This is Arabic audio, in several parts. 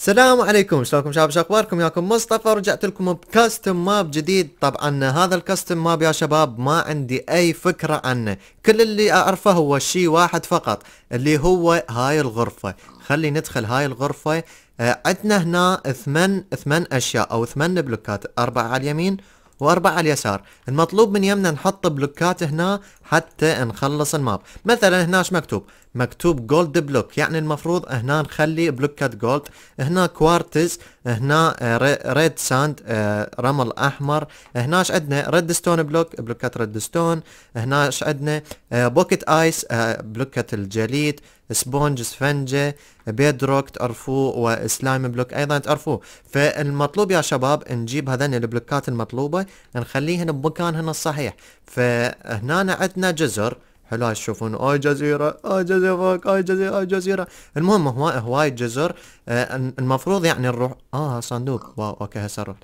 السلام عليكم شلونكم شباب شو اخباركم ياكم مصطفى رجعت لكم بكاستم ماب جديد طبعا هذا الكاستم ماب يا شباب ما عندي اي فكرة عنه كل اللي اعرفه هو شيء واحد فقط اللي هو هاي الغرفة خلي ندخل هاي الغرفة آه، عندنا هنا ثمان ثمان اشياء او ثمان بلوكات اربعة على اليمين واربعة على اليسار المطلوب من يمنا نحط بلوكات هنا حتى نخلص الماب مثلا هنا ايش مكتوب مكتوب جولد بلوك يعني المفروض هنا نخلي بلوكات جولد هنا كوارتز هنا ريد آه، ساند آه، رمل احمر هنا ايش عندنا ريد ستون بلوك بلوكات ريد ستون هنا ايش عندنا بوكيت ايس بلوكات الجليد سبونج سفنجة بيدروك تقرفوه وسلايم بلوك ايضا تقرفوه فالمطلوب يا شباب نجيب هذين البلوكات المطلوبة نخليهن بمكانهن الصحيح فهنا عندنا جزر هاي تشوفون اي جزيرة اي جزيرة اي جزيرة اي جزيرة المهم هو هواي جزر آه المفروض يعني نروح اه صندوق واو اوكي هسه نروح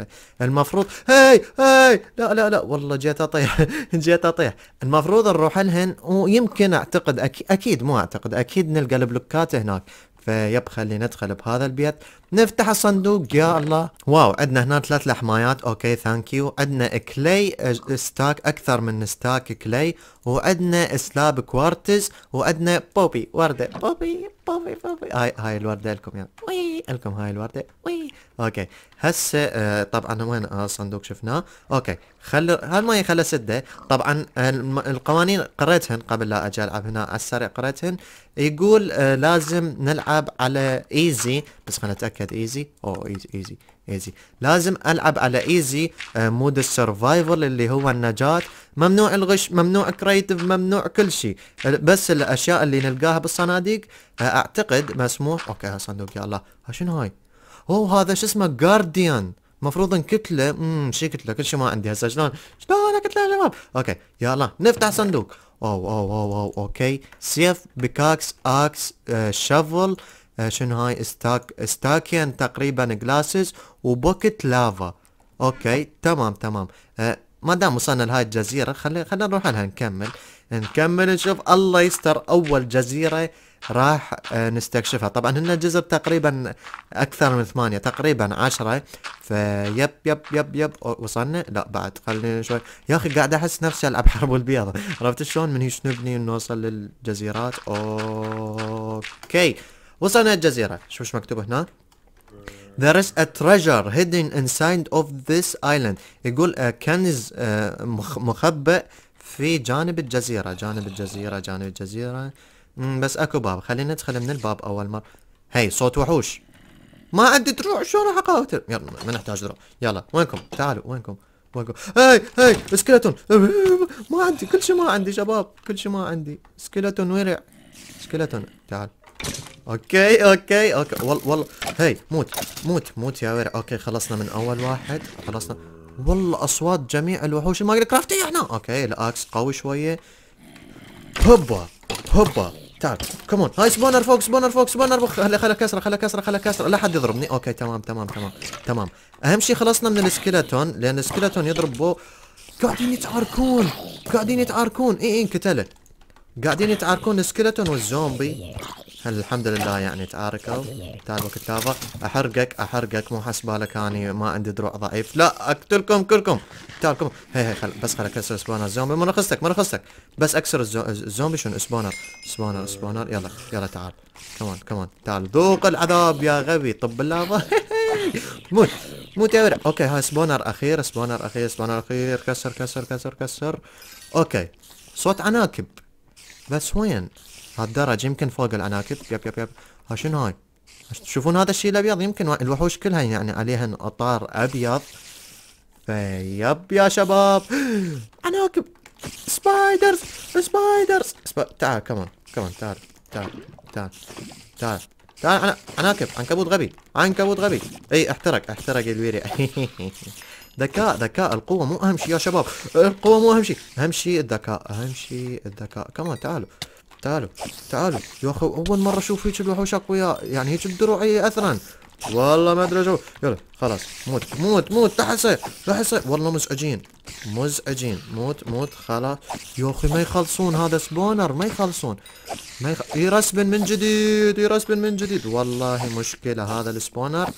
المفروض هاي هاي لا لا لا والله جيت اطيح جيت اطيح المفروض نروح لهن ويمكن اعتقد أكي... اكيد مو اعتقد اكيد نلقى البلوكات هناك فيب خلي ندخل بهذا البيت نفتح الصندوق يا الله واو عندنا هنا ثلاث لحمايات اوكي ثانك يو عندنا كلي ستاك آه، اكثر من ستاك كلي وعندنا سلاب كوارتز وعندنا بوبي ورده بوبي بوبي بوبي هاي هاي الورده لكم يا وي لكم هاي الورده وي اوكي هسه آه طبعا وين آه الصندوق شفناه اوكي خل هالماي خله سده طبعا القوانين قريتهن قبل لا اجي العب هنا على السريع قريتهن يقول آه لازم نلعب على ايزي بس خلنا كانت ايزي اوه ايزي ايزي ايزي لازم العب على ايزي آه، مود السرفايفل اللي هو النجاة ممنوع الغش ممنوع كريتيف ممنوع كل شيء بس الاشياء اللي نلقاها بالصناديق آه، اعتقد مسموح اوكي صندوق يا الله شنو هاي اوه هذا شو اسمه جارديان المفروض نكتله امم شي كتله كل شيء ما عندي هسه شلون شلون كتله يا شباب اوكي يلا نفتح صندوق اوه اوه او او اوكي سيف بكاكس اكس آه شفل شنو هاي استاك ستاكين تقريبا جلاسز وبوكت لافا اوكي تمام تمام آه، ما دام وصلنا لهاي الجزيره خلي خلينا نروح لها نكمل نكمل نشوف الله يستر اول جزيره راح آه، نستكشفها طبعا هنا الجزر تقريبا اكثر من ثمانية تقريبا عشرة فيب يب يب يب وصلنا لا بعد خلينا شوي يا اخي قاعد احس نفسي العب حرب البيضة عرفت شلون من هيش نبني نوصل للجزيرات اوكي وصلنا الجزيرة شوف شو مكتوب هنا There is a treasure hidden inside of this island يقول آه، كنز آه، مخبئ في جانب الجزيرة جانب الجزيرة جانب الجزيرة بس اكو باب خلينا ندخل من الباب اول مرة هي صوت وحوش ما عندي دروع شو راح اقاتل يلا ما نحتاج دروع يلا وينكم تعالوا وينكم وينكم هاي هاي سكلتون ما عندي كل شيء ما عندي شباب كل شيء ما عندي سكلتون ورع سكلتون تعال اوكي اوكي اوكي والله والله هي موت موت موت يا ورع اوكي خلصنا من اول واحد خلصنا والله اصوات جميع الوحوش المايكرو كرافتي احنا اوكي الاكس قوي شوية هوبا هوبا تعال كمون هاي سبونر فوق سبونر فوق سبونر فوق خلي خلي كسره خلي كسره خلي كسره لا حد يضربني اوكي تمام تمام تمام تمام اهم شيء خلصنا من السكيلتون لان السكيلتون يضرب بو قاعدين يتعاركون قاعدين يتعاركون اي اي انقتلت قاعدين يتعاركون السكيلتون والزومبي الحمد لله يعني تعاركوا تعالوا كتابة احرقك احرقك مو حسبالك اني ما عندي دروع ضعيف لا اقتلكم كلكم تعالكم هي هي خل بس خل اكسر سبونر زومبي مو نخصك بس اكسر الزومبي شنو سبونر سبونر سبونر يلا يلا تعال كمان كمان تعال ذوق العذاب يا غبي طب اللافا موت موت يا ورع اوكي هاي سبونر اخير سبونر اخير سبونر اخير كسر كسر كسر كسر اوكي صوت عناكب بس وين هالدرجة يمكن فوق العناكب يب يب يب ها شنو هاي تشوفون هذا الشيء الابيض يمكن الوحوش كلها يعني عليها اطار ابيض فيب يا شباب عناكب سبايدرز سبايدرز سبا... تعال كمان كمان تعال تعال تعال تعال تعال عناكب عنكبوت غبي عنكبوت غبي اي احترق احترق الويري ذكاء ذكاء القوة مو أهم شيء يا شباب القوة مو أهم شيء أهم شيء الذكاء أهم شيء الذكاء كمان تعالوا تعالوا تعالوا يا اخي اول مره اشوف هيك الوحوش اقوياء يعني هيك الدروعيه اثرا والله ما ادري شو يلا خلاص موت موت موت تحسه تحسه والله مزعجين مزعجين موت موت خلاص يا اخي ما يخلصون هذا سبونر ما يخلصون ما يخ... يرسبن من جديد يرسبن من جديد والله مشكله هذا السبونر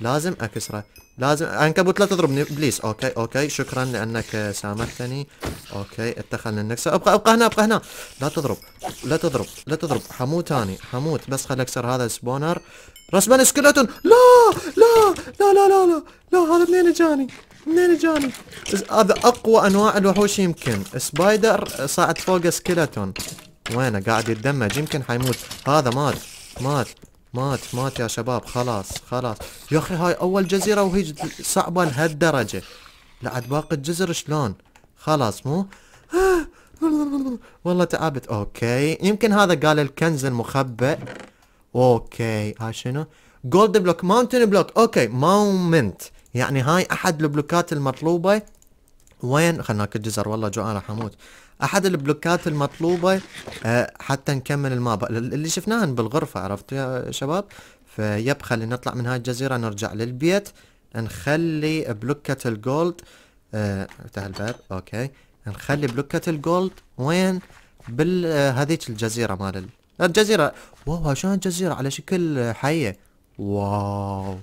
لازم اكسره لازم عنكبوت لا تضربني بليز اوكي اوكي شكرا لانك سامحتني اوكي اتخذنا النكسر ابقى ابقى هنا ابقى هنا لا تضرب لا تضرب لا تضرب حموت اني حموت بس خل اكسر هذا السبونر رسما سكلتون لا لا لا لا لا لا, لا هذا منين اجاني منين اجاني هذا اقوى انواع الوحوش يمكن سبايدر صعد فوق سكلتون وينه قاعد يتدمج يمكن حيموت هذا مات مات مات مات يا شباب خلاص خلاص يا اخي هاي اول جزيرة وهي صعبة لهالدرجة لا عاد باقي الجزر شلون خلاص مو والله تعبت اوكي يمكن هذا قال الكنز المخبئ اوكي هاي شنو جولد بلوك ماونتن بلوك اوكي مومنت يعني هاي احد البلوكات المطلوبة وين ناكل جزر والله جوعان راح اموت احد البلوكات المطلوبه آه، حتى نكمل المابا اللي شفناهن بالغرفه عرفتوا يا شباب فيب خلينا نطلع من هاي الجزيره نرجع للبيت نخلي بلوكة الجولد افتح آه، الباب اوكي نخلي بلوكة الجولد وين بهذيك آه، الجزيره مال الجزيره واو شلون الجزيره على شكل حيه واو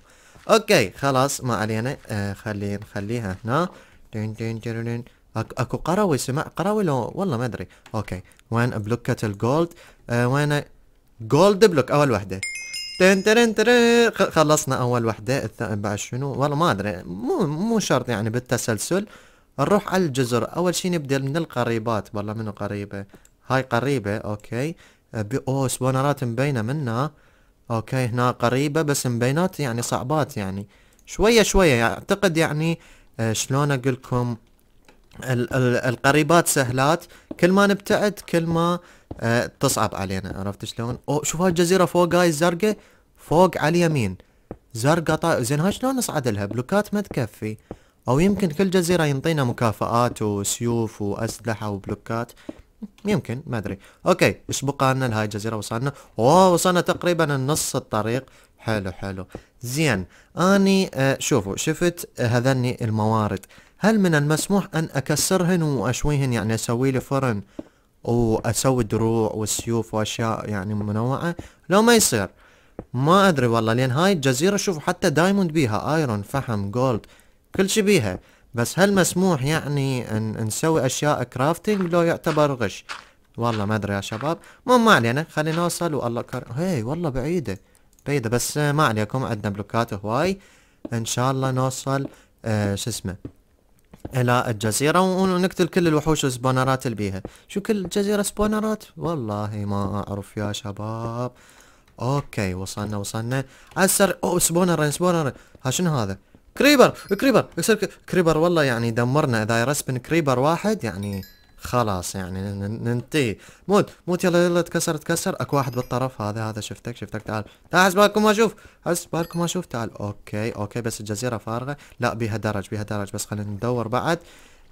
اوكي خلاص ما علينا آه خلي نخليها هنا دين دين دين دين. اكو قروي سمع قروي لو والله ما ادري اوكي وين بلوكات الجولد أه وين جولد بلوك اول وحده تن تن تن خلصنا اول وحده بعد شنو والله ما ادري مو مو شرط يعني بالتسلسل نروح على الجزر اول شيء نبدا من القريبات والله منو قريبه هاي قريبه اوكي آه، او سبونرات مبينه منها اوكي هنا قريبه بس مبينات يعني صعبات يعني شويه شويه اعتقد يعني آه، شلون اقول لكم القريبات سهلات كل ما نبتعد كل ما آه، تصعب علينا عرفت شلون؟ او شوف هاي الجزيره فوق هاي الزرقاء فوق على اليمين زرقاء طا... زين هاي شلون نصعد لها؟ بلوكات ما تكفي او يمكن كل جزيره ينطينا مكافآت وسيوف واسلحه وبلوكات يمكن ما ادري اوكي ايش لنا لهاي الجزيره وصلنا اوه وصلنا تقريبا نص الطريق حلو حلو زين اني آه شوفوا شفت هذني الموارد هل من المسموح أن أكسرهن وأشويهن يعني أسوي لي فرن وأسوي دروع والسيوف وأشياء يعني منوعة لو ما يصير ما أدري والله لأن هاي الجزيرة شوفوا حتى دايموند بيها آيرون فحم جولد كل شيء بيها بس هل مسموح يعني أن نسوي أشياء كرافتنج لو يعتبر غش والله ما أدري يا شباب مو ما علينا خلينا نوصل والله كر... هي والله بعيدة بعيدة بس ما عليكم عندنا بلوكات هواي إن شاء الله نوصل آه شو اسمه إلى الجزيرة ونقتل كل الوحوش والسبونرات اللي بيها شو كل الجزيرة سبونرات والله ما أعرف يا شباب أوكي وصلنا وصلنا أسر أو سبونر سبونر ها شنو هذا كريبر كريبر كريبر والله يعني دمرنا إذا يرسبن كريبر واحد يعني خلاص يعني ننتهي موت موت يلا يلا تكسر تكسر اكو واحد بالطرف هذا هذا شفتك شفتك تعال تعال ما اشوف ما اشوف تعال اوكي اوكي بس الجزيره فارغه لا بيها درج بيها درج بس خلينا ندور بعد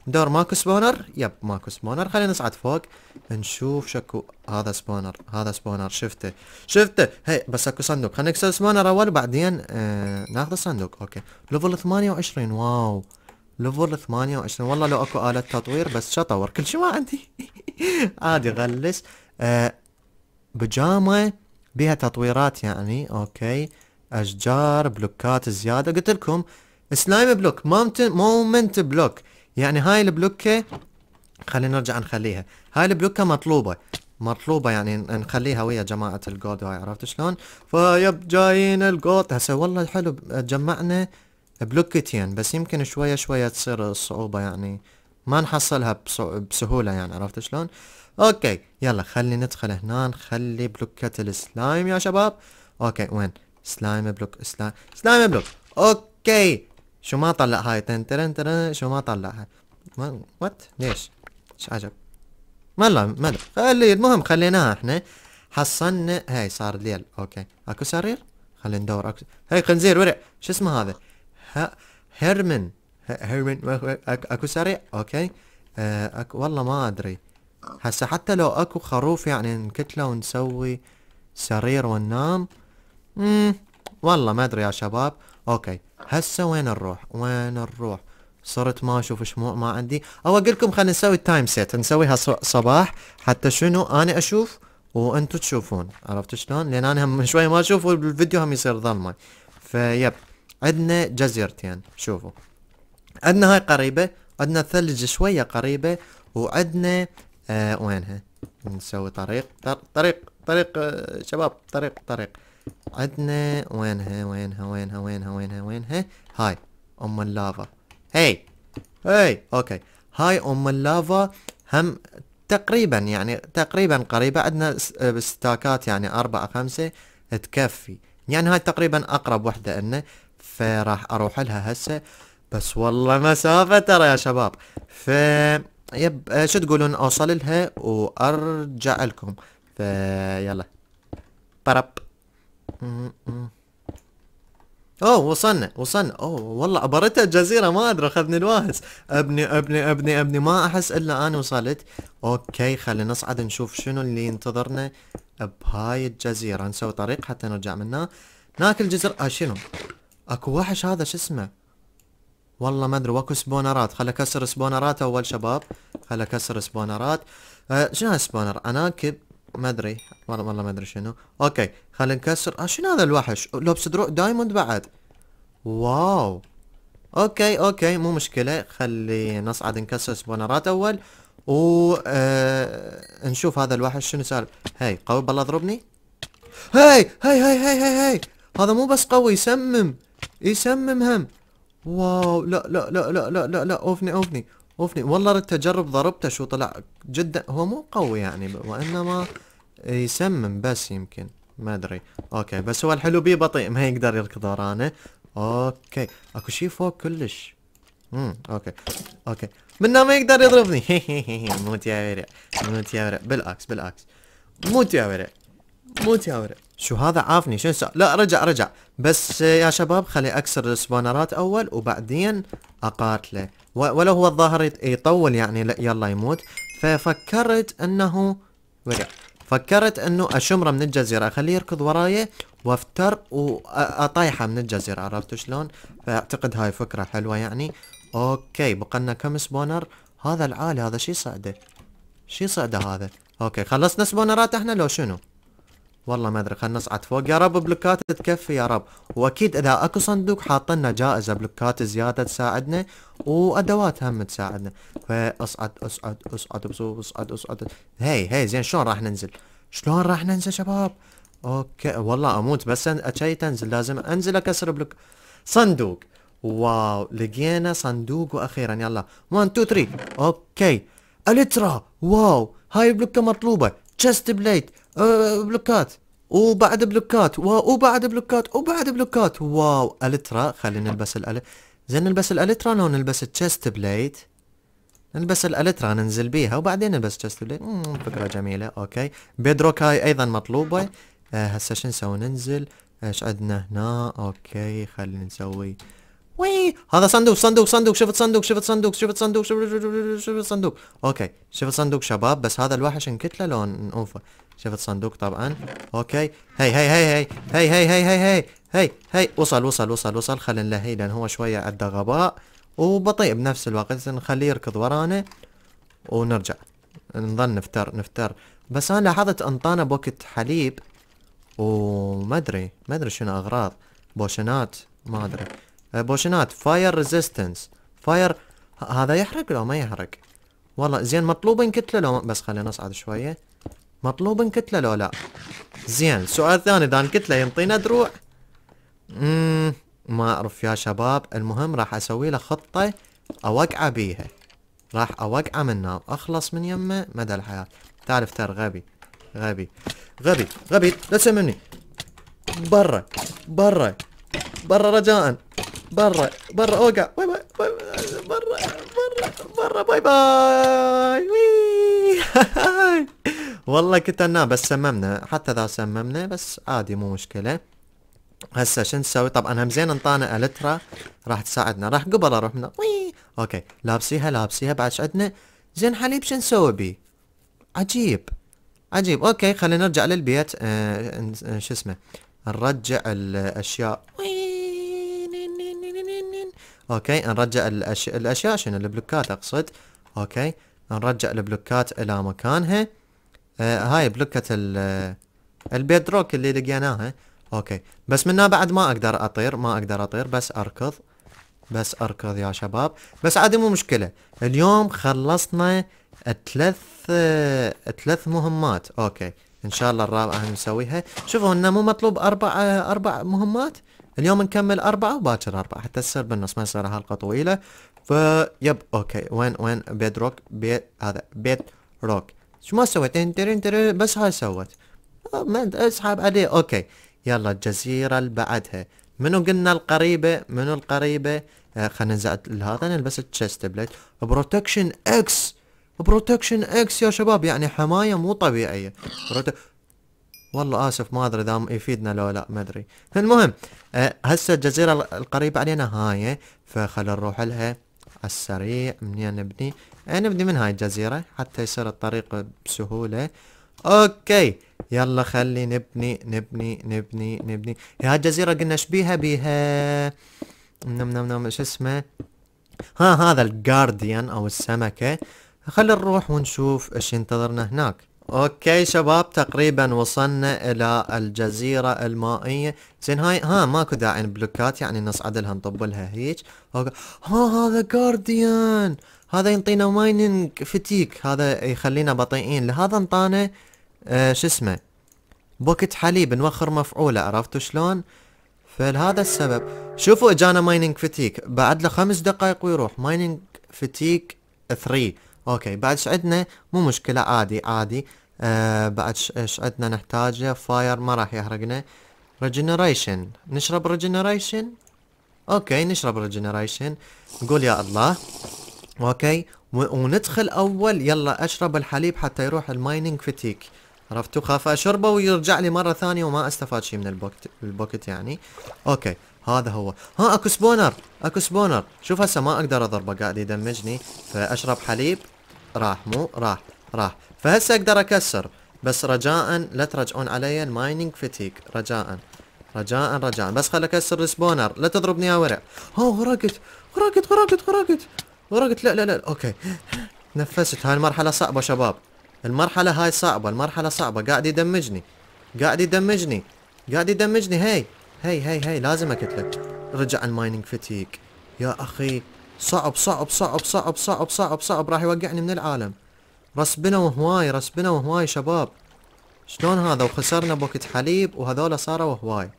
ندور ماكو سبونر يب ماكو سبونر خلينا نصعد فوق نشوف شكو هذا سبونر هذا سبونر شفته شفته هي بس اكو صندوق خلينا نكسر سبونر اول وبعدين آه ناخذ الصندوق اوكي ليفل 28 واو ليفل 28 والله لو اكو آلة تطوير بس شطور كل شيء ما عندي عادي غلس أه بجامة بها تطويرات يعني اوكي اشجار بلوكات زيادة قلت لكم سلايم بلوك مومنت بلوك يعني هاي البلوكة خلينا نرجع نخليها هاي البلوكة مطلوبة مطلوبة يعني نخليها ويا جماعة الجولد هاي عرفت شلون فيب جايين الجولد هسه والله حلو جمعنا بلوكتين بس يمكن شوية شوية تصير الصعوبة يعني ما نحصلها بسهولة يعني عرفت شلون اوكي يلا خلي ندخل هنا نخلي بلوكات السلايم يا شباب اوكي وين سلايم بلوك سلايم سلايم بلوك اوكي شو ما طلع هاي تن ترن ترن شو ما طلعها وات ليش ايش عجب ملا ملا خلي المهم خليناها احنا حصلنا هاي صار ليل اوكي اكو سرير خلينا ندور اكو هاي خنزير ورع شو اسمه هذا ها هيرمن هيرمن اكو سريع اوكي آه, أكو والله ما ادري هسه حتى لو اكو خروف يعني نكتله ونسوي سرير وننام امم والله ما ادري يا شباب اوكي هسه وين نروح وين نروح صرت ما اشوف شموع ما عندي او اقول لكم خلينا نسوي تايم سيت نسويها صباح حتى شنو انا اشوف وانتم تشوفون عرفت شلون لان انا هم شوي ما اشوف والفيديو هم يصير ظلمه فيب عندنا جزيرتين شوفوا عندنا هاي قريبة عندنا الثلج شوية قريبة وعندنا آه وينها نسوي طريق طريق طريق آه، شباب طريق طريق عندنا وينها وينها وينها وينها وينها وينها هاي ام اللافا هاي هاي اوكي هاي ام اللافا هم تقريبا يعني تقريبا قريبة عندنا آه، ستاكات يعني أربعة خمسة تكفي يعني هاي تقريبا أقرب وحدة لنا فراح اروح لها هسه بس والله مسافة ترى يا شباب ف يب شو تقولون اوصل لها وارجع لكم فيلا برب أمم. اوه وصلنا وصلنا اوه والله عبرتها الجزيرة ما ادري اخذني الواهس ابني ابني ابني ابني ما احس الا انا وصلت اوكي خلينا نصعد نشوف شنو اللي ينتظرنا بهاي الجزيرة نسوي طريق حتى نرجع منها ناكل جزر آه شنو اكو وحش هذا شو اسمه والله ما ادري واكو سبونرات خل اكسر سبونرات اول شباب خل اكسر سبونرات أه شنو سبونر اناكب ما ادري والله والله ما ادري شنو اوكي خل نكسر آه شنو هذا الوحش لبس دروع دايموند بعد واو اوكي اوكي مو مشكله خلي نصعد نكسر سبونرات اول و آه... نشوف هذا الوحش شنو سالب هاي قوي بالله ضربني هاي هاي هاي هاي هاي هاي هذا مو بس قوي يسمم يسمم هم واو لا لا لا لا لا لا, لا. اوفني اوفني اوفني والله اجرب ضربته شو طلع جدا هو مو قوي يعني وانما يسمم بس يمكن ما ادري اوكي بس هو الحلو بيه بطيء ما يقدر يركض ورانا اوكي اكو شي فوق كلش امم اوكي اوكي منه ما يقدر يضربني موت يا ورع موت يا ورع بالعكس بالعكس موت يا ورع مو تياورة شو هذا عافني شو سا... لا رجع رجع بس يا شباب خلي اكسر السبونرات اول وبعدين اقاتله ولو هو الظاهر يطول يعني يلا يموت ففكرت انه ورع فكرت انه اشمره من الجزيره اخليه يركض وراي وافتر واطيحه من الجزيره عرفتوا شلون؟ فاعتقد هاي فكره حلوه يعني اوكي بقلنا كم سبونر هذا العالي هذا شي صعده شي صعده هذا اوكي خلصنا سبونرات احنا لو شنو؟ والله ما ادري خلنا نصعد فوق يا رب بلوكات تكفي يا رب واكيد اذا اكو صندوق حاط لنا جائزه بلوكات زياده تساعدنا وادوات هم تساعدنا فاصعد اصعد اصعد بصوب اصعد اصعد هي هي زين شلون راح ننزل شلون راح ننزل شباب اوكي والله اموت بس اشي تنزل لازم انزل اكسر بلوك صندوق واو لقينا صندوق واخيرا يلا 1 2 3 اوكي الترا واو هاي بلوكه مطلوبه تشست بليت آه، بلوكات وبعد بلوكات وبعد بلوكات وبعد بلوكات واو الترا خلينا نلبس الال زين نلبس الالترا لو نلبس تشست بليت نلبس الالترا ننزل بيها وبعدين نلبس تشست بليت فكره جميله اوكي بيدروك هاي ايضا مطلوبه آه، هسه شو نسوي ننزل ايش عندنا هنا اوكي خلينا نسوي وي هذا صندوق صندوق صندوق شفت صندوق شفت صندوق شفت صندوق شفت شفت صندوق اوكي شفت صندوق شباب بس هذا الوحش انكتله لو لون شفت صندوق طبعا اوكي هي هي هي هي هي هي هي هي هي هي هي وصل وصل وصل وصل خلينا نلهيه لان هو شويه عنده غباء وبطيء بنفس الوقت نخليه يركض ورانا ونرجع نظل نفتر نفتر بس انا لاحظت انطانا بوكت حليب وما ادري ما ادري شنو اغراض بوشنات ما ادري بوشنات فاير ريزيستنس فاير هذا يحرق لو ما يحرق والله زين مطلوب كتله لو بس خلينا نصعد شويه مطلوب كتله لو لا زين سؤال ثاني اذا الكتله ينطينا دروع امم ما اعرف يا شباب المهم راح اسوي له خطه اوقعه بيها راح اوقعه من النار اخلص من يمه مدى الحياه تعرف ترى غبي غبي غبي غبي لا تسمني برا برا برا رجاء برا برا اوقع باي باي برا برا برا باي باي وي والله كنت انا بس سممنا حتى ذا سممنا بس عادي مو مشكله هسه شو نسوي طبعا هم زين انطانا الترا راح تساعدنا راح قبل اروح من وي اوكي لابسيها لابسيها بعد عندنا زين حليب شو نسوي بي عجيب عجيب اوكي خلينا نرجع للبيت آه, آه، شو اسمه نرجع الاشياء وي اوكي نرجع الأش... الاشياء شنو البلوكات اقصد اوكي نرجع البلوكات الى مكانها آه هاي بلوكة البيدروك اللي لقيناها اوكي بس منها بعد ما اقدر اطير ما اقدر اطير بس اركض بس اركض يا شباب بس عادي مو مشكلة اليوم خلصنا ثلاث ثلاث مهمات اوكي ان شاء الله الرابعة نسويها شوفوا انه مو مطلوب اربع اربع مهمات اليوم نكمل أربعة وباكر أربعة حتى تصير بالنص ما يصير حلقة طويلة فيب أوكي وين وين بيد روك بيت هذا بيد روك شو ما سويت ترين ترين بس هاي سوت آه، اسحب عليه أوكي يلا الجزيرة اللي بعدها منو قلنا القريبة منو القريبة آه خلينا ننزع لهذا نلبس التشست بليت بروتكشن اكس بروتكشن اكس يا شباب يعني حماية مو طبيعية والله اسف ما ادري اذا يفيدنا لو لا ما ادري المهم آه، هسه الجزيره القريبه علينا هاي فخل نروح لها السريع منين نبني آه، نبني من هاي الجزيره حتى يصير الطريق بسهوله اوكي يلا خلي نبني نبني نبني نبني هاي الجزيره قلنا شبيها بيها نم نم نم شو اسمه ها هذا الجارديان او السمكه خلي نروح ونشوف ايش ينتظرنا هناك اوكي شباب تقريبا وصلنا الى الجزيرة المائية زين هاي ها ماكو داعي بلوكات يعني نصعد لها نطب لها هيج ها هذا جارديان هذا ينطينا مايننج فتيك هذا يخلينا بطيئين لهذا انطانا آه شو اسمه بوكت حليب نوخر مفعولة عرفتوا شلون فلهذا السبب شوفوا اجانا مايننج فتيك بعد له خمس دقائق ويروح مايننج فتيك 3 اوكي بعد عندنا مو مشكلة عادي عادي آه بعد عندنا نحتاجه فاير ما راح يحرقنا ريجنريشن نشرب ريجنريشن اوكي نشرب ريجنريشن نقول يا الله اوكي وندخل اول يلا اشرب الحليب حتى يروح المايننج فتيك عرفتوا خاف اشربه ويرجع لي مره ثانيه وما استفاد شيء من البوكت البوكت يعني اوكي هذا هو ها اكو سبونر اكو سبونر شوف هسه ما اقدر اضربه قاعد يدمجني فاشرب حليب راح مو راح راح فهسه اقدر اكسر بس رجاء لا ترجعون علي المايننج فتيك رجاء رجاء رجاء بس خل اكسر السبونر لا تضربني يا ورع ها غرقت غرقت غرقت غرقت غرقت لا لا لا اوكي نفست هاي المرحلة صعبة شباب المرحلة هاي صعبة المرحلة صعبة قاعد يدمجني قاعد يدمجني قاعد يدمجني هاي هاي هاي هاي لازم اكتلك رجع المايننج فتيك يا اخي صعب صعب صعب صعب صعب صعب صعب راح يوقعني من العالم رسبنا وهواي رسبنا وهواي شباب شلون هذا وخسرنا بوكت حليب وهذولا صاروا هواي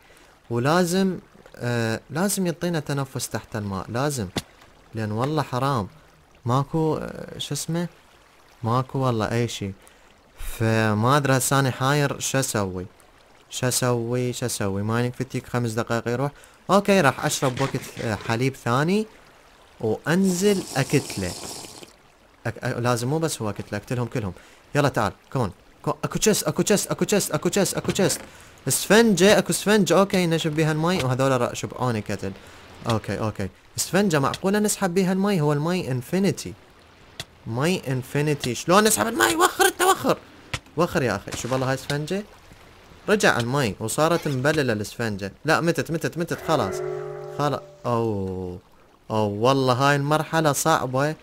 ولازم آه لازم يعطينا تنفس تحت الماء لازم لان والله حرام ماكو آه شو اسمه ماكو والله اي شيء فما ادري هسه انا حاير شو اسوي شو اسوي شو اسوي ما يكفيك خمس دقائق يروح اوكي راح اشرب آه حليب ثاني وانزل اكتله أك... أ... لازم مو بس هو اكتله اقتلهم كلهم يلا تعال كون اكو تشست اكو تشست اكو تشست اكو تشست اكو تشست اسفنجة اكو اسفنجة اوكي نشب بيها المي وهذول شبعوني كتل اوكي اوكي اسفنجة معقولة نسحب بيها المي هو المي انفينيتي مي انفينيتي شلون نسحب المي وخر انت وخر وخر يا اخي شوف الله هاي اسفنجة رجع المي وصارت مبللة الاسفنجة لا متت متت متت خلاص خلاص اوه أو والله هاي المرحلة صعبة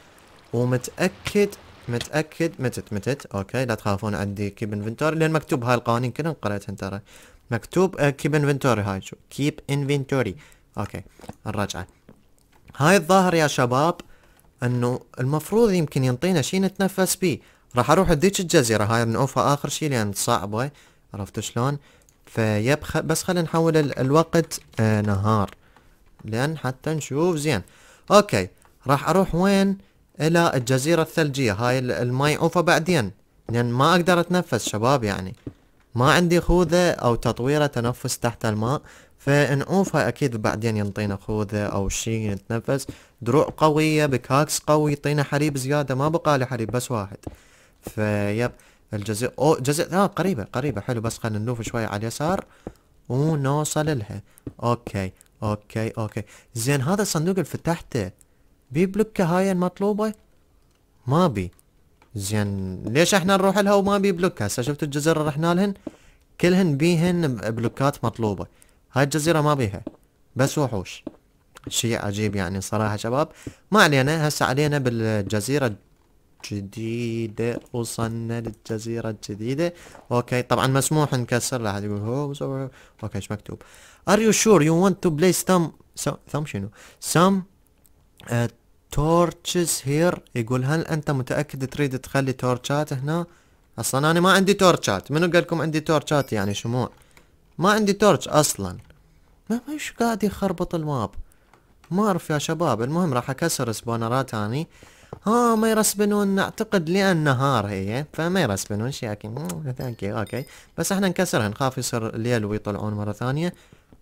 ومتأكد متأكد متت متت أوكي لا تخافون عندي كيب انفنتوري لأن مكتوب هاي القوانين كلها قريتهم ترى مكتوب آه، كيب انفنتوري هاي شو كيب انفنتوري أوكي الرجعة هاي الظاهر يا شباب انه المفروض يمكن ينطينا شيء نتنفس بيه راح اروح لذيك الجزيره هاي بنعوفها اخر شيء لان صعبه عرفت شلون فيب بس خلينا نحول الوقت آه، نهار لان حتى نشوف زين اوكي راح اروح وين الى الجزيرة الثلجية هاي اوفا بعدين لان ما اقدر اتنفس شباب يعني ما عندي خوذة او تطويرة تنفس تحت الماء فنعوفها اكيد بعدين ينطينا خوذة او شي نتنفس دروع قوية بكاكس قوي يعطينا حليب زيادة ما بقى لي حليب بس واحد فيب الجزيرة او جزيرة اه قريبة قريبة حلو بس خلينا نلوف شويه على اليسار ونوصل لها اوكي اوكي اوكي زين هذا الصندوق اللي فتحته بي بلوكة هاي المطلوبة ما بي زين ليش احنا نروح لها وما بي بلوكة؟ هسه شفتوا الجزر اللي رحنا لهن كلهن بيهن بلوكات مطلوبة هاي الجزيرة ما بيها بس وحوش شيء عجيب يعني صراحة شباب ما علينا هسه علينا بالجزيرة جديدة وصلنا للجزيرة الجديدة اوكي طبعا مسموح نكسر لها يقول هو اوكي ايش مكتوب ار يو شور يو ونت تو بلاي some some شنو some تورتشز uh, هير يقول هل انت متأكد تريد تخلي تورشات هنا اصلا انا ما عندي تورشات منو قال لكم عندي تورشات يعني شموع ما عندي تورش اصلا ما ايش قاعد يخربط الماب ما اعرف يا شباب المهم راح اكسر سبونرات اني يعني. اه ما يرسبنون اعتقد لان نهار هي فما يرسبنون شي ثانك يو اوكي بس احنا نكسرها نخاف يصير ليل ويطلعون مره ثانيه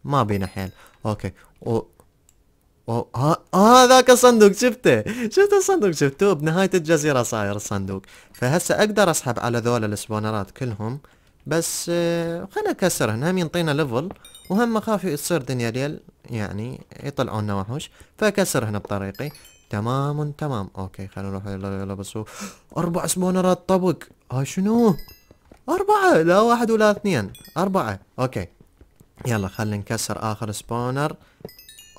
ما بينا حيل اوكي و... او ها آه ذاك الصندوق شفته شفت الصندوق شفتوه بنهاية الجزيرة صاير الصندوق فهسه اقدر اسحب على ذول السبونرات كلهم بس آه، خلينا خلنا هنا هم ينطينا ليفل وهم اخاف يصير دنيا ليل يعني يطلعونا وحوش فاكسرهن بطريقي تمام تمام اوكي خلينا نروح يلا يلا بس اربع سبونرات طبق ها شنو اربعة لا واحد ولا اثنين اربعة اوكي يلا خلينا نكسر اخر سبونر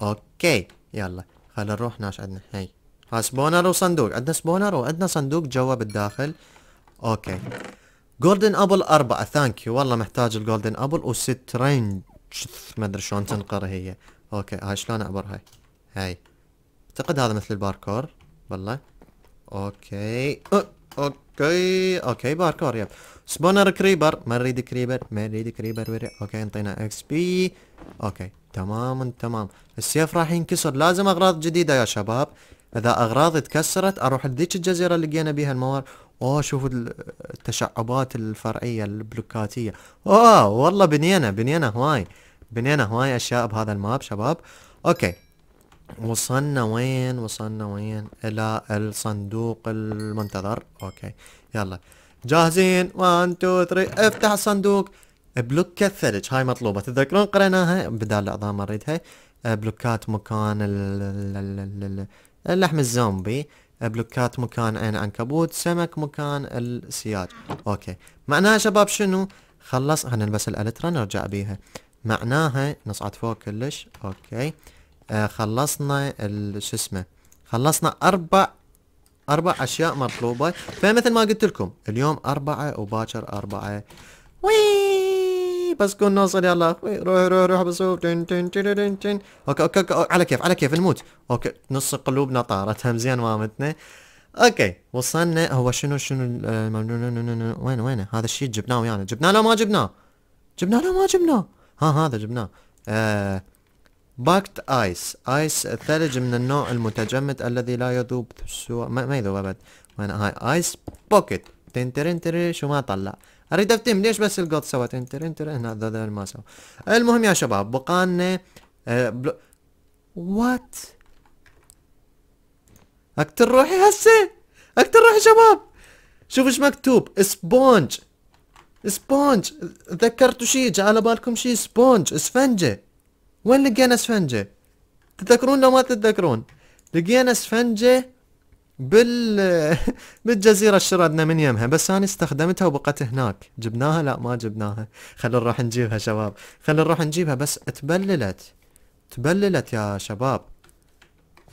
اوكي يلا خلينا نروح ناش عندنا هاي ها سبونر وصندوق عندنا سبونر وعندنا صندوق جوا بالداخل اوكي جولدن ابل اربعة ثانك يو والله محتاج الجولدن ابل وسترينج ما ادري شلون تنقر هي اوكي هاي شلون اعبر هاي هاي اعتقد هذا مثل الباركور والله اوكي أو. أه، اوكي اوكي باركور يب سبونر كريبر ما نريد كريبر ما نريد كريبر وري. اوكي انطينا اكس بي اوكي تمام تمام السيف راح ينكسر لازم اغراض جديده يا شباب اذا اغراض تكسرت اروح لذيك الجزيره اللي لقينا بيها الموار اوه شوفوا التشعبات الفرعيه البلوكاتيه اوه والله بنينا بنينا هواي بنينا هواي اشياء بهذا الماب شباب اوكي وصلنا وين وصلنا وين الى الصندوق المنتظر اوكي يلا جاهزين 1 2 3 افتح الصندوق بلوك الثلج هاي مطلوبه تذكرون قريناها بدال الاعضاء مريتها بلوكات مكان اللحم الزومبي بلوكات مكان عين عنكبوت سمك مكان السياج اوكي معناها شباب شنو خلص خلينا نلبس الالترا نرجع بيها معناها نصعد فوق كلش اوكي آه، خلصنا شو اسمه خلصنا اربع اربع اشياء مطلوبه فمثل ما قلت لكم اليوم اربعه وباكر اربعه وي بس كون نوصل يلا اخوي روح روح روح بسوف تن تن تن تن تن اوكي اوكي اوكي على كيف على كيف نموت اوكي نص قلوبنا طارت هم زين متنا اوكي وصلنا هو شنو شنو آه، وين وين هذا الشيء جبناه ويانا جبناه لو ما جبناه جبناه لو ما جبناه ها هذا جبناه آه باكت ايس ايس الثلج من النوع المتجمد الذي لا يذوب سوى ما, ما يذوب ابد هاي ايس بوكيت ترن تري شو ما طلع اريد افتهم ليش بس القط سوى تن تري هنا ذا ما سوى المهم يا شباب بقالنا آه، وات اقتل روحي هسه اقتل روحي شباب شوف ايش مكتوب سبونج سبونج تذكرتوا شيء جاء على بالكم شيء سبونج اسفنجه وين لقينا سفنجة تتذكرون لو ما تتذكرون لقينا سفنجة بال بالجزيرة شردنا من يمها بس أنا استخدمتها وبقت هناك جبناها لا ما جبناها خل نروح نجيبها شباب خل نروح نجيبها بس تبللت تبللت يا شباب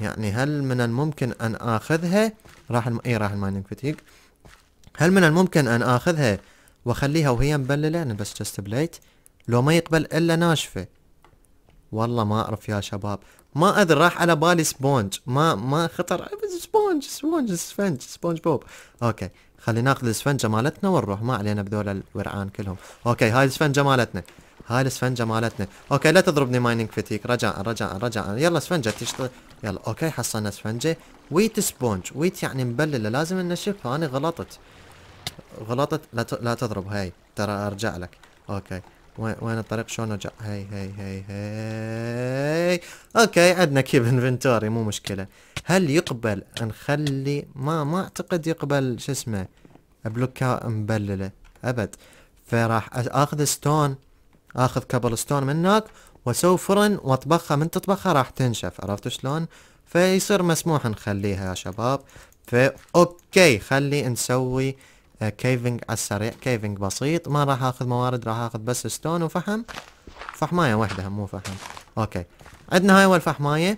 يعني هل من الممكن أن آخذها راح الم... إيه راح المايننج فتيق هل من الممكن أن آخذها وأخليها وهي مبللة أنا بس جست بليت لو ما يقبل إلا ناشفة والله ما اعرف يا شباب ما ادري راح على بالي سبونج ما ما خطر سبونج سبونج سفنج سبونج بوب اوكي خلينا ناخذ السفنجه مالتنا ونروح ما علينا بذول الورعان كلهم اوكي هاي السفنجه مالتنا هاي السفنجه مالتنا اوكي لا تضربني مايننج فتيك رجاء رجاء رجاء يلا سفنجه تشتغل يلا اوكي حصلنا سفنجه ويت سبونج ويت يعني مبلله لازم نشفها انا غلطت غلطت لا لا تضرب هاي ترى ارجع لك اوكي وين وين الطريق شلون ارجع هاي هاي هاي هاي اوكي عندنا كيف انفنتوري مو مشكله هل يقبل نخلي ما ما اعتقد يقبل شو اسمه بلوكا مبلله ابد فراح اخذ ستون اخذ كبل ستون من هناك واسوي فرن واطبخها من تطبخها راح تنشف عرفت شلون فيصير مسموح نخليها يا شباب فا اوكي خلي نسوي كيفنج آه، على السريع كيفنج بسيط ما راح اخذ موارد راح اخذ بس ستون وفحم فحماية وحدها مو فحم اوكي عندنا هاي اول فحماية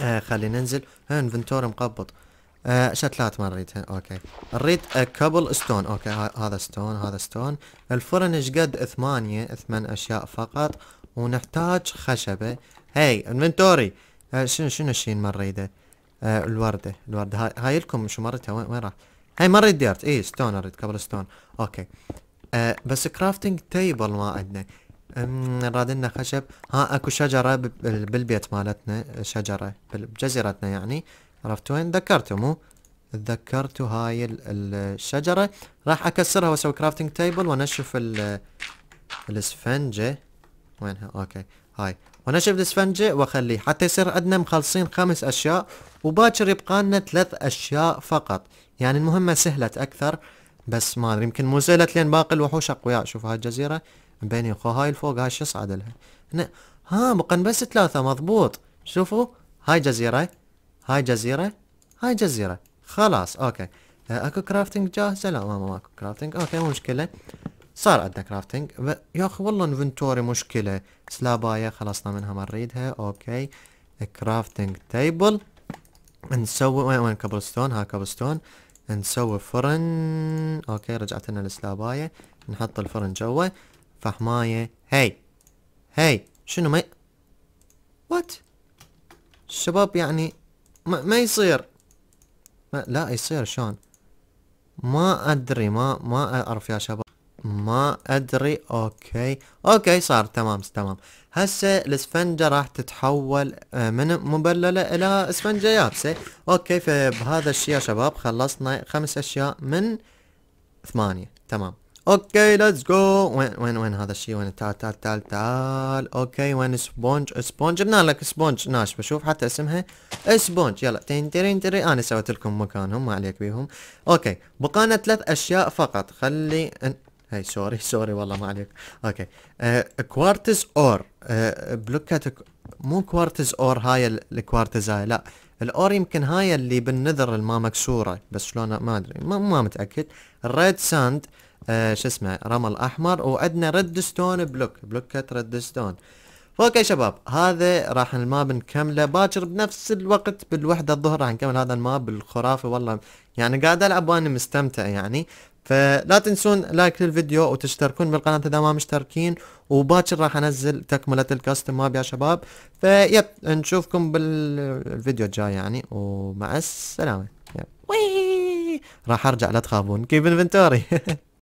آه خلينا ننزل ها انفنتور مقبط آه شتلات ما نريدها اوكي نريد كابل ستون اوكي هذا ستون هذا ستون الفرن ايش قد ثمانية ثمان اشياء فقط ونحتاج خشبة هاي انفنتوري آه شنو شنو الشين ما نريده آه الوردة الوردة هاي لكم شو مرتها وين راح هاي ما ديرت اي ستون اريد كبر ستون اوكي آه بس كرافتنج تيبل ما عندنا راد لنا خشب ها اكو شجره بالبيت مالتنا شجره بجزيرتنا يعني عرفتوا وين ذكرتوا مو تذكرتوا هاي الشجره راح اكسرها واسوي كرافتنج تيبل وانشف الاسفنجه وينها اوكي هاي ونشف الاسفنجة واخليه حتى يصير عندنا مخلصين خمس اشياء وباكر يبقى لنا ثلاث اشياء فقط يعني المهمة سهلت اكثر بس ما ادري يمكن مو سهلت لان باقي الوحوش اقوياء شوف هاي الجزيرة مبينين خو هاي الفوق هاي شو لها هنا ها بقن بس ثلاثة مضبوط شوفوا هاي جزيرة هاي جزيرة هاي جزيرة خلاص اوكي أه، اكو كرافتنج جاهزة لا ما ماكو كرافتنج اوكي مو مشكلة صار عندنا كرافتنج يا اخي والله انفنتوري مشكله سلابايه خلصنا منها ما نريدها اوكي كرافتنج تيبل نسوي وين وين ستون ها ستون نسوي فرن اوكي رجعت لنا السلابايه نحط الفرن جوا فحمايه هاي هاي شنو ما وات الشباب يعني ما, ما يصير ما لا يصير شلون ما ادري ما ما اعرف يا شباب ما ادري اوكي اوكي صار تمام تمام هسه الاسفنجة راح تتحول آه، من مبللة الى اسفنجة يابسة اوكي فبهذا الشيء يا شباب خلصنا خمس اشياء من ثمانية تمام اوكي ليتس جو وين وين وين هذا الشيء وين تعال تعال تعال تعال اوكي وين سبونج سبونج جبنا لك سبونج ناش بشوف حتى اسمها سبونج يلا تين ترين تري انا سويت لكم مكانهم ما عليك بيهم اوكي بقانا ثلاث اشياء فقط خلي هاي سوري سوري والله ما عليك اوكي آه كوارتز اور آه بلوكات مو كوارتز اور هاي الكوارتز هاي لا الاور يمكن هاي اللي بالنذر الما مكسوره بس شلون ما ادري ما, ما متاكد الريد ساند آه شو اسمه رمل احمر وعندنا ريد ستون بلوك بلوكات ريد ستون اوكي شباب هذا راح الماب نكمله باكر بنفس الوقت بالوحده الظهر راح نكمل هذا الماب الخرافي والله يعني قاعد العب وانا مستمتع يعني فلا تنسون لايك للفيديو وتشتركون بالقناة اذا ما مشتركين وباكر راح انزل تكملة الكاستم ماب يا شباب فيب نشوفكم بالفيديو الجاي يعني ومع السلامة راح ارجع لا تخافون كيف انفنتوري